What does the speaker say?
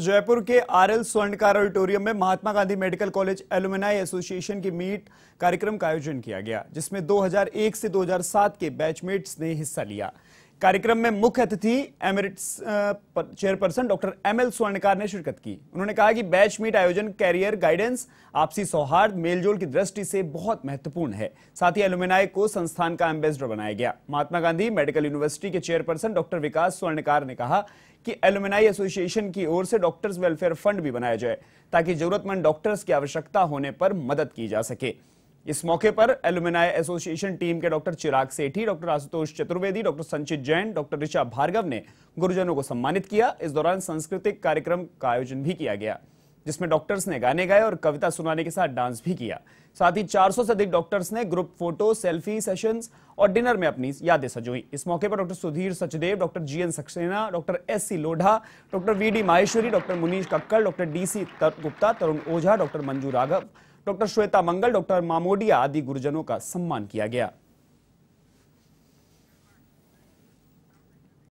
जयपुर के RL Swarnkar auditorium में Mahatma Gandhi medical college alumni association की मीट कार्यक्रम का आयोजन किया गया जिसमें 2001 से 2007 के बैचमेट्स ने हिस्सा लिया कार्यक्रम में मुख्य अतिथि emeritus chairperson doctor M L Swarnkar ने शिरकत की उन्होंने कहा कि बैच मीट आयोजन कैरियर गाइडेंस आपसी सौहार्द मेलजोल की दृष्टि से बहुत महत्वपूर्ण है साथ ही एलुमिनाई को संस्थान का एम्बेसडर बनाया गया महात्मा गांधी मेडिकल यूनिवर्सिटी के चेयरपर्सन डॉक्टर विकास स्वर्णकार ने कहा कि एलुमिनाई एसोसिएशन की ओर से डॉक्टर्स वेलफेयर फंड भी बनाया जाए ताकि जरूरतमंद डॉक्टर्स की आवश्यकता होने पर मदद की जा सके इस मौके पर एलुमिनाय एसोसिएशन टीम के doctor Chirag Sethi doctor Ashutosh Chaturvedi doctor Sanchit Jain doctor ऋषा Bhargava ने गुरुजनों को सम्मानित किया इस दौरान सांस्कृतिक कार्यक्रम का आयोजन भी किया गया जिसमें डॉक्टर्स ने गाने गाए और कविता सुनाने के साथ डांस भी किया साथ ही 400 से अधिक डॉक्टर्स ने ग्रुप फोटो सेल्फी सेशंस और डिनर में अपनी यादें सजोई इस मौके पर doctor Sudhir Sachdev doctor G N Saxena doctor S C Lodha doctor V D Maheshwari doctor Munish Kakkar doctor D C Gupta Tarun Ojha doctor Manju Raghav doctor Shweta Mangal doctor Mamodia आदि गुरुजनों का सम्मान किया गया